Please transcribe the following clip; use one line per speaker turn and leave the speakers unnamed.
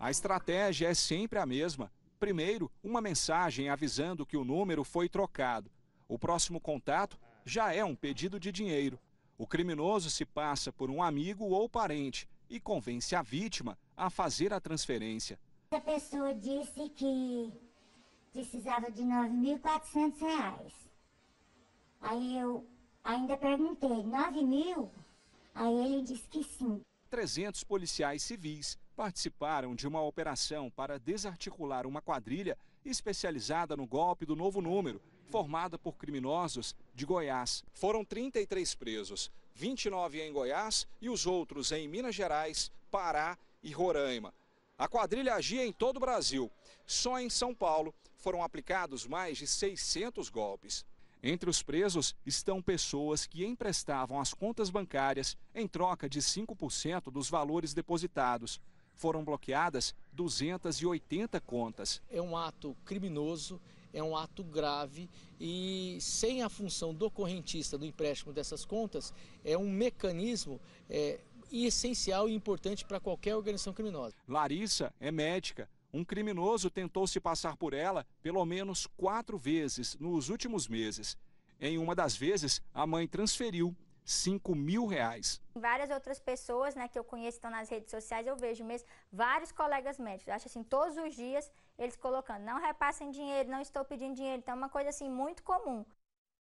A estratégia é sempre a mesma. Primeiro, uma mensagem avisando que o número foi trocado. O próximo contato já é um pedido de dinheiro. O criminoso se passa por um amigo ou parente e convence a vítima a fazer a transferência.
A pessoa disse que precisava de R$ 9.400. Aí eu ainda perguntei, R$ mil? Aí ele disse que sim.
300 policiais civis participaram de uma operação para desarticular uma quadrilha especializada no golpe do novo número, formada por criminosos de Goiás. Foram 33 presos, 29 em Goiás e os outros em Minas Gerais, Pará e Roraima. A quadrilha agia em todo o Brasil. Só em São Paulo foram aplicados mais de 600 golpes. Entre os presos estão pessoas que emprestavam as contas bancárias em troca de 5% dos valores depositados foram bloqueadas 280 contas.
É um ato criminoso, é um ato grave e sem a função do correntista do empréstimo dessas contas, é um mecanismo é, essencial e importante para qualquer organização criminosa. Larissa
é médica. Um criminoso tentou se passar por ela pelo menos quatro vezes nos últimos meses. Em uma das vezes, a mãe transferiu 5 mil reais.
Várias outras pessoas né, que eu conheço estão nas redes sociais, eu vejo mesmo vários colegas médicos. Acho assim, todos os dias eles colocando, não repassem dinheiro, não estou pedindo dinheiro. Então é uma coisa assim muito comum.